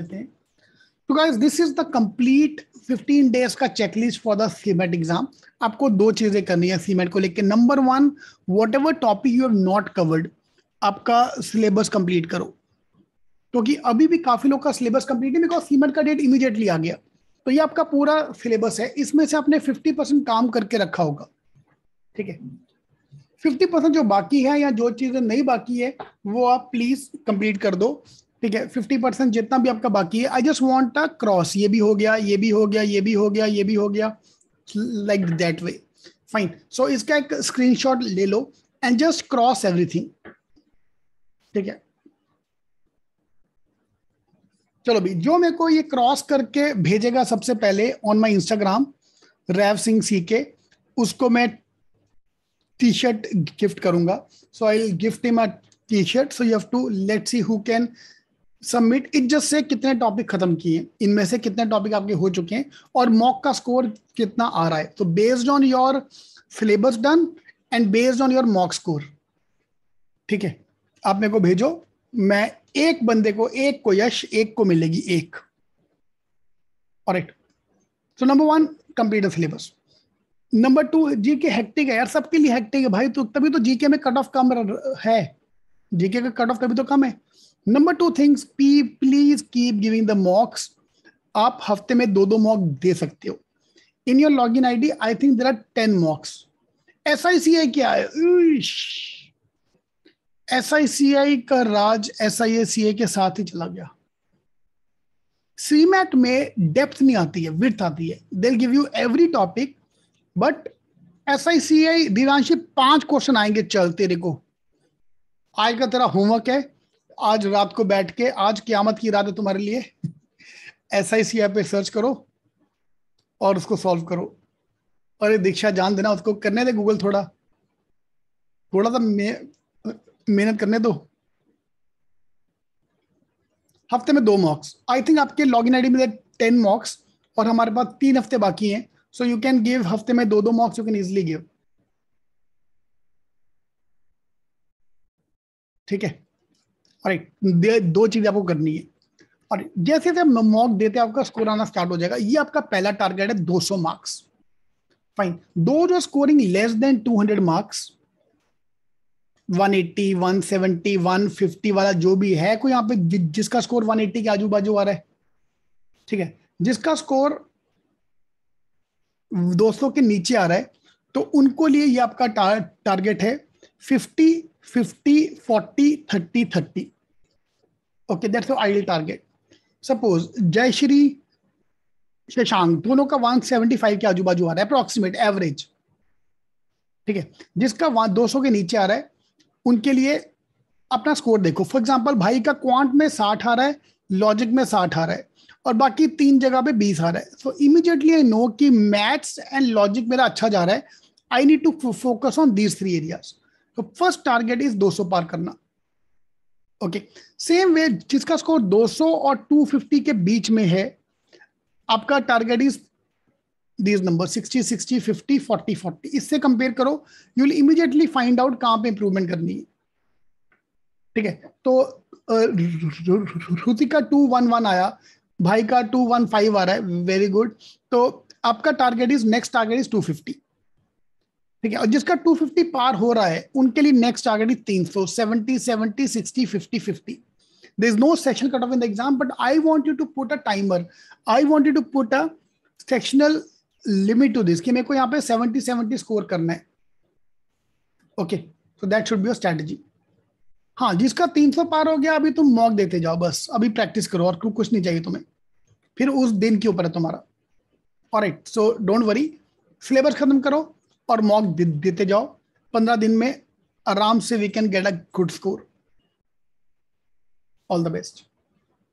देते हैं तो guys this is the complete 15 days का checklist for the CMAT exam आपको दो चीजें करनी है सीमेट e को लेकर number one whatever topic you have not covered आपका सिलेबस कंप्लीट करो क्योंकि तो अभी भी काफी लोग का सिलेबस कंप्लीट है बिकॉज सीमेंट का डेट इमीडिएटली आ गया तो ये आपका पूरा सिलेबस है इसमें से आपने 50 परसेंट काम करके रखा होगा ठीक है 50 परसेंट जो बाकी है या जो चीजें नहीं बाकी है वो आप प्लीज कंप्लीट कर दो ठीक है फिफ्टी परसेंट जितना भी आपका बाकी है I just want a cross ये भी हो गया ये भी हो गया ये भी हो गया ये भी हो गया like that way fine so इसका एक शॉट ले लो एंड जस्ट क्रॉस एवरीथिंग ठीक है चलो भी जो मेरे को ये क्रॉस करके भेजेगा सबसे पहले on my Instagram Rav Singh सी के उसको मैं टी शर्ट गिफ्ट करूंगा so I gift him T shirt so you have to let see who can submit it just say कितने टॉपिक खत्म किए इनमें से कितने टॉपिक आपके हो चुके हैं और मॉक का स्कोर कितना आ रहा है तो based on your syllabus done and based on your mock score ठीक है आप मेरे को भेजो मैं एक बंदे को एक को यश एक को मिलेगी एक so number one complete the syllabus number two GK hectic है यार सबके लिए हेक्टिक है भाई तो तभी तो जीके में कट ऑफ कम है जीके का कट ऑफ तभी तो कम है नंबर टू थिंग्स पी please keep giving the mocks आप हफ्ते में दो दो मॉक दे सकते हो in your login I D I think there are ten mocks S I C I क्या है एस आई सी आई का राज एस आई ए सी आई के साथ ही चला गया सीमेट में डेप्थ नहीं आती है विर्थ आती है they give you every topic but S I C I Divanshi पांच क्वेश्चन आएंगे चल तेरे को आज का तेरा होमवर्क है आज रात को बैठ के आज क्यामत की रात है तुम्हारे लिए एस आई सी पे सर्च करो और उसको सॉल्व करो और ये दीक्षा जान देना उसको करने दे गूगल थोड़ा थोड़ा सा मेहनत करने दो हफ्ते में दो मॉक्स आई थिंक आपके लॉग इन आई में टेन मॉक्स और हमारे पास तीन हफ्ते बाकी हैं सो यू कैन गिव हफ्ते में दो दो mocks you can easily give ठीक है और एक दो चीज़ आपको करनी है और जैसे जैसे मॉक देते हैं आपका स्कोर आना स्टार्ट हो जाएगा ये आपका पहला टारगेट है 200 मार्क्स फाइन दो जो स्कोरिंग लेस देन 200 मार्क्स 180, 170, 150 वाला जो भी है कोई यहाँ पे जि, जिसका स्कोर 180 के आजू बाजू आ रहा है ठीक है जिसका स्कोर 200 के नीचे आ रहा है तो उनको लिए ये आपका टार, टारगेट है fifty okay that's ideal target suppose Jayshree Shashank दोनों का वन सेवेंटी फाइव के आजू बाजू आ रहा है अप्रोक्सीमेट एवरेज ठीक है जिसका वन दो सौ के नीचे आ रहा है उनके लिए अपना स्कोर देखो फॉर एग्जाम्पल भाई का क्वांट में साठ आ रहा है लॉजिक में साठ आ रहा है और बाकी तीन जगह पे बीस आ रहा है सो इमीडिएटली आई नो कि मैथ्स एंड लॉजिक मेरा अच्छा जा रहा है I need to focus on these three areas तो फर्स्ट टारगेट इज 200 पार करना ओके सेम वे जिसका स्कोर 200 और 250 के बीच में है आपका टारगेट इज दीज नंबर 60 60 50 40 40 इससे कंपेयर करो you will immediately find out कहां पे इंप्रूवमेंट करनी है ठीक है तो का टू वन वन आया भाई का टू वन फाइव आ रहा है वेरी गुड तो आपका target is next target is two fifty ठीक है और जिसका 250 पार हो रहा है उनके लिए next target is 300 70 seventy 60 50 fifty there is no section cut off in the exam but i want you to put a timer i want you to put a sectional limit to this कि मेरे को यहाँ पे 70 70 score करना है okay so that should be your strategy हाँ जिसका 300 पार हो गया अभी तुम मॉक देते जाओ बस अभी प्रैक्टिस करो और कुछ नहीं चाहिए तुम्हें फिर उस दिन के ऊपर है तुम्हारा और सो डोंट वरी सिलेबस खत्म करो और मॉक देते जाओ पंद्रह दिन में आराम से we can get a good score all the best